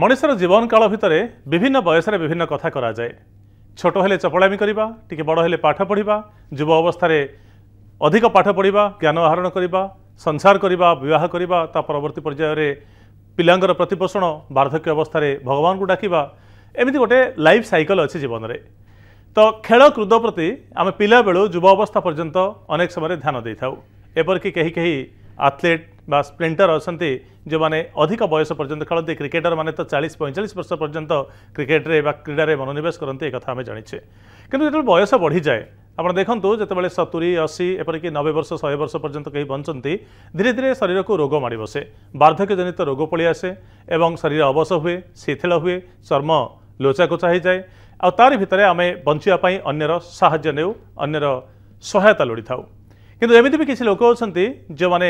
ମଣିଷର ଜୀବନକାଳ ଭିତରେ ବିଭିନ୍ନ ବୟସରେ ବିଭିନ୍ନ କଥା କରାଯାଏ ଛୋଟ ହେଲେ ଚପଳାମି କରିବା ଟିକେ ବଡ଼ ହେଲେ ପାଠ ପଢ଼ିବା ଯୁବ ଅବସ୍ଥାରେ ଅଧିକ ପାଠ ପଢ଼ିବା ଜ୍ଞାନ ଆହରଣ କରିବା ସଂସାର କରିବା ବିବାହ କରିବା ତା ପରବର୍ତ୍ତୀ ପର୍ଯ୍ୟାୟରେ ପିଲାଙ୍କର ପ୍ରତିପୋଷଣ ବାର୍ଦ୍ଧକ୍ୟ ଅବସ୍ଥାରେ ଭଗବାନଙ୍କୁ ଡାକିବା ଏମିତି ଗୋଟେ ଲାଇଫ୍ ସାଇକଲ୍ ଅଛି ଜୀବନରେ ତ ଖେଳକୁଦ ପ୍ରତି ଆମେ ପିଲାବେଳୁ ଯୁବ ଅବସ୍ଥା ପର୍ଯ୍ୟନ୍ତ ଅନେକ ସମୟରେ ଧ୍ୟାନ ଦେଇଥାଉ ଏପରିକି କେହି କେହି ଆଥଲେଟ୍ বা স্প্লেন্টর অনেক যে অধিক বয়স পর্যন্ত খেলতে ক্রিকেটর মানে তো চাশ পঁয়চাশ বর্ষ পর্যন্ত ক্রিকেটে বা ক্রীড়ার মনোনিবেশ করতে একথা আমি জাঁচে কিন্তু যেত বয়স বড়ি যায় আপনার দেখুন যেতবে সতুরি অশী এপরিকি নবে বর্ষ শহে বর্ষ পর্যন্ত কে বঞ্চান ধীরে ধীরে শরীরক রোগ মাড়ি বসে বার্ধক্যজনিত রোগ পড়ে আসে এবং শরীর অবশ হুয়ে শিথিল হুয়ে চর্ম লোচাকোচা হয়ে যায় আার ভিতরে আমি বঞ্চাপ্রাই অন্যর সাহায্য নেউ অন্যর সহায়তা লোড়ি থাও କିନ୍ତୁ ଏମିତି ବି କିଛି ଲୋକ ଅଛନ୍ତି ଯେଉଁମାନେ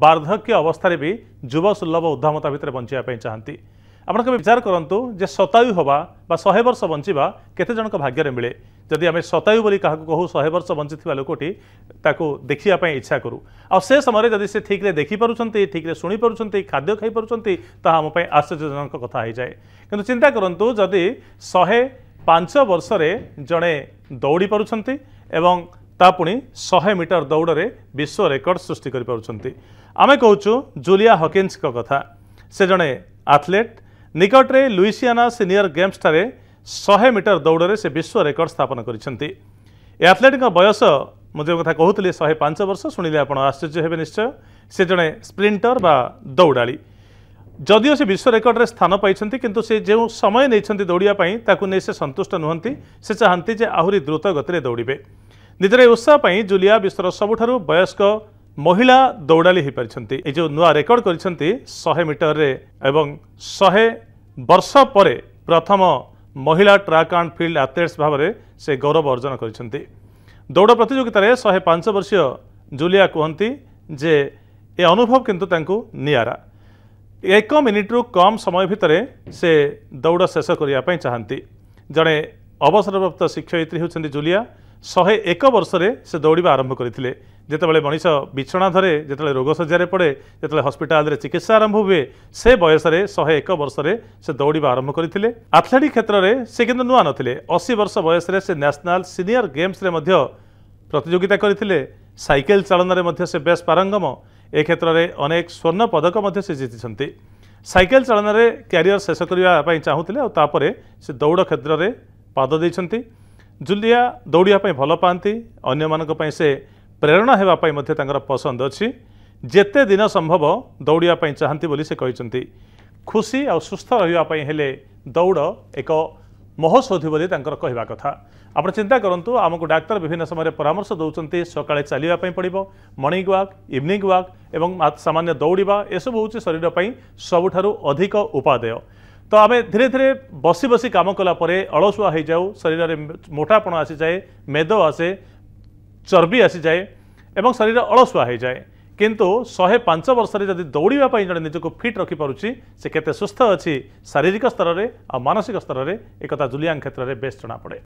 ବାର୍ଦ୍ଧକ୍ୟ ଅବସ୍ଥାରେ ବି ଯୁବ ସୁଲଭ ଉଦ୍ଦାମତା ଭିତରେ ବଞ୍ଚିବା ପାଇଁ ଚାହାନ୍ତି ଆପଣ କେବେ ବିଚାର କରନ୍ତୁ ଯେ ଶତାୟୁ ହେବା ବା ଶହେ ବର୍ଷ ବଞ୍ଚିବା କେତେ ଜଣଙ୍କ ଭାଗ୍ୟରେ ମିଳେ ଯଦି ଆମେ ଶତାୟୁ ବୋଲି କାହାକୁ କହୁ ଶହେ ବର୍ଷ ବଞ୍ଚିଥିବା ଲୋକଟି ତାକୁ ଦେଖିବା ପାଇଁ ଇଚ୍ଛା କରୁ ଆଉ ସେ ସମୟରେ ଯଦି ସେ ଠିକ୍ରେ ଦେଖିପାରୁଛନ୍ତି ଠିକ୍ରେ ଶୁଣିପାରୁଛନ୍ତି ଖାଦ୍ୟ ଖାଇପାରୁଛନ୍ତି ତାହା ଆମ ପାଇଁ ଆଶ୍ଚର୍ଯ୍ୟଜନକ କଥା ହୋଇଯାଏ କିନ୍ତୁ ଚିନ୍ତା କରନ୍ତୁ ଯଦି ଶହେ ପାଞ୍ଚ ବର୍ଷରେ ଜଣେ ଦୌଡ଼ି ପାରୁଛନ୍ତି ଏବଂ ତା ପୁଣି ଶହେ ମିଟର ଦୌଡ଼ରେ ବିଶ୍ୱ ରେକର୍ଡ ସୃଷ୍ଟି କରିପାରୁଛନ୍ତି ଆମେ କହୁଛୁ ଜୁଲିଆ ହକିନ୍ସଙ୍କ କଥା ସେ ଜଣେ ଆଥଲେଟ୍ ନିକଟରେ ଲୁଇସିଆନା ସିନିୟର ଗେମ୍ସଠାରେ ଶହେ ମିଟର ଦୌଡ଼ରେ ସେ ବିଶ୍ୱ ରେକର୍ଡ ସ୍ଥାପନ କରିଛନ୍ତି ଏ ଆଥଲେଟ୍ଙ୍କ ବୟସ ମୁଁ ଯେଉଁ କଥା କହୁଥିଲି ଶହେ ପାଞ୍ଚ ବର୍ଷ ଶୁଣିଲେ ଆପଣ ଆଶ୍ଚର୍ଯ୍ୟ ହେବେ ନିଶ୍ଚୟ ସେ ଜଣେ ସ୍ପ୍ରିଣ୍ଟର ବା ଦୌଡ଼ାଳି ଯଦିଓ ସେ ବିଶ୍ୱ ରେକର୍ଡ଼ରେ ସ୍ଥାନ ପାଇଛନ୍ତି କିନ୍ତୁ ସେ ଯେଉଁ ସମୟ ନେଇଛନ୍ତି ଦୌଡ଼ିବା ପାଇଁ ତାକୁ ନେଇ ସେ ସନ୍ତୁଷ୍ଟ ନୁହନ୍ତି ସେ ଚାହାନ୍ତି ଯେ ଆହୁରି ଦ୍ରୁତ ଗତିରେ ଦୌଡ଼ିବେ ନିଜର ଏହି ଉତ୍ସାହ ପାଇଁ ଜୁଲିଆ ବିଶ୍ୱର ସବୁଠାରୁ ବୟସ୍କ ମହିଳା ଦୌଡ଼ାଳି ହୋଇପାରିଛନ୍ତି ଏ ଯେଉଁ ନୂଆ ରେକର୍ଡ କରିଛନ୍ତି ଶହେ ମିଟରରେ ଏବଂ ଶହେ ବର୍ଷ ପରେ ପ୍ରଥମ ମହିଳା ଟ୍ରାକ୍ ଆଣ୍ଡ ଫିଲ୍ଡ ଆଥଲେଟ୍ସ ଭାବରେ ସେ ଗୌରବ ଅର୍ଜନ କରିଛନ୍ତି ଦୌଡ଼ ପ୍ରତିଯୋଗିତାରେ ଶହେ ପାଞ୍ଚ ବର୍ଷୀୟ ଜୁଲିଆ କୁହନ୍ତି ଯେ ଏ ଅନୁଭବ କିନ୍ତୁ ତାଙ୍କୁ ନିଆରା ଏକ ମିନିଟ୍ରୁ କମ୍ ସମୟ ଭିତରେ ସେ ଦୌଡ଼ ଶେଷ କରିବା ପାଇଁ ଚାହାନ୍ତି ଜଣେ ଅବସରପ୍ରାପ୍ତ ଶିକ୍ଷୟିତ୍ରୀ ହେଉଛନ୍ତି ଜୁଲିଆ ଶହେ ଏକ ବର୍ଷରେ ସେ ଦୌଡ଼ିବା ଆରମ୍ଭ କରିଥିଲେ ଯେତେବେଳେ ମଣିଷ ବିଛଣା ଧରେ ଯେତେବେଳେ ରୋଗ ଶଯ୍ୟାରେ ପଡ଼େ ଯେତେବେଳେ ହସ୍ପିଟାଲରେ ଚିକିତ୍ସା ଆରମ୍ଭ ହୁଏ ସେ ବୟସରେ ଶହେ ଏକ ବର୍ଷରେ ସେ ଦୌଡ଼ିବା ଆରମ୍ଭ କରିଥିଲେ ଆଥ୍ଲେଟିକ୍ କ୍ଷେତ୍ରରେ ସେ କିନ୍ତୁ ନୂଆ ନଥିଲେ ଅଶୀ ବର୍ଷ ବୟସରେ ସେ ନ୍ୟାସନାଲ୍ ସିନିୟର୍ ଗେମ୍ସରେ ମଧ୍ୟ ପ୍ରତିଯୋଗିତା କରିଥିଲେ ସାଇକେଲ ଚାଳନାରେ ମଧ୍ୟ ସେ ବେଶ୍ ପାରଙ୍ଗମ ଏ କ୍ଷେତ୍ରରେ ଅନେକ ସ୍ୱର୍ଣ୍ଣ ପଦକ ମଧ୍ୟ ସେ ଜିତିଛନ୍ତି ସାଇକେଲ ଚାଳନାରେ କ୍ୟାରିୟର୍ ଶେଷ କରିବା ପାଇଁ ଚାହୁଁଥିଲେ ଆଉ ତାପରେ ସେ ଦୌଡ଼ କ୍ଷେତ୍ରରେ ପାଦ ଦେଇଛନ୍ତି ଜୁଲିଆ ଦୌଡ଼ିବା ପାଇଁ ଭଲ ପାଆନ୍ତି ଅନ୍ୟମାନଙ୍କ ପାଇଁ ସେ ପ୍ରେରଣା ହେବା ପାଇଁ ମଧ୍ୟ ତାଙ୍କର ପସନ୍ଦ ଅଛି ଯେତେ ଦିନ ସମ୍ଭବ ଦୌଡ଼ିବା ପାଇଁ ଚାହାନ୍ତି ବୋଲି ସେ କହିଛନ୍ତି ଖୁସି ଆଉ ସୁସ୍ଥ ରହିବା ପାଇଁ ହେଲେ ଦୌଡ଼ ଏକ ମହୋଷଧି ବୋଲି ତାଙ୍କର କହିବା କଥା ଆପଣ ଚିନ୍ତା କରନ୍ତୁ ଆମକୁ ଡାକ୍ତର ବିଭିନ୍ନ ସମୟରେ ପରାମର୍ଶ ଦେଉଛନ୍ତି ସକାଳେ ଚାଲିବା ପାଇଁ ପଡ଼ିବ ମର୍ଣ୍ଣିଂ ୱାକ୍ ଇଭିନିଂ ୱାକ୍ ଏବଂ ସାମାନ୍ୟ ଦୌଡ଼ିବା ଏସବୁ ହେଉଛି ଶରୀର ପାଇଁ ସବୁଠାରୁ ଅଧିକ ଉପାଦେୟ ତ ଆମେ ଧୀରେ ଧୀରେ ବସି ବସି କାମ କଲା ପରେ ଅଳସୁଆ ହୋଇଯାଉ ଶରୀରରେ ମୋଟାପଣ ଆସିଯାଏ ମେଦ ଆସେ ଚର୍ବି ଆସିଯାଏ ଏବଂ ଶରୀର ଅଳସୁଆ ହୋଇଯାଏ କିନ୍ତୁ ଶହେ ପାଞ୍ଚ ବର୍ଷରେ ଯଦି ଦୌଡ଼ିବା ପାଇଁ ଜଣେ ନିଜକୁ ଫିଟ୍ ରଖିପାରୁଛି ସେ କେତେ ସୁସ୍ଥ ଅଛି ଶାରୀରିକ ସ୍ତରରେ ଆଉ ମାନସିକ ସ୍ତରରେ ଏକଥା ଜୁଲିଆଙ୍କ କ୍ଷେତ୍ରରେ ବେଶ୍ ଜଣାପଡ଼େ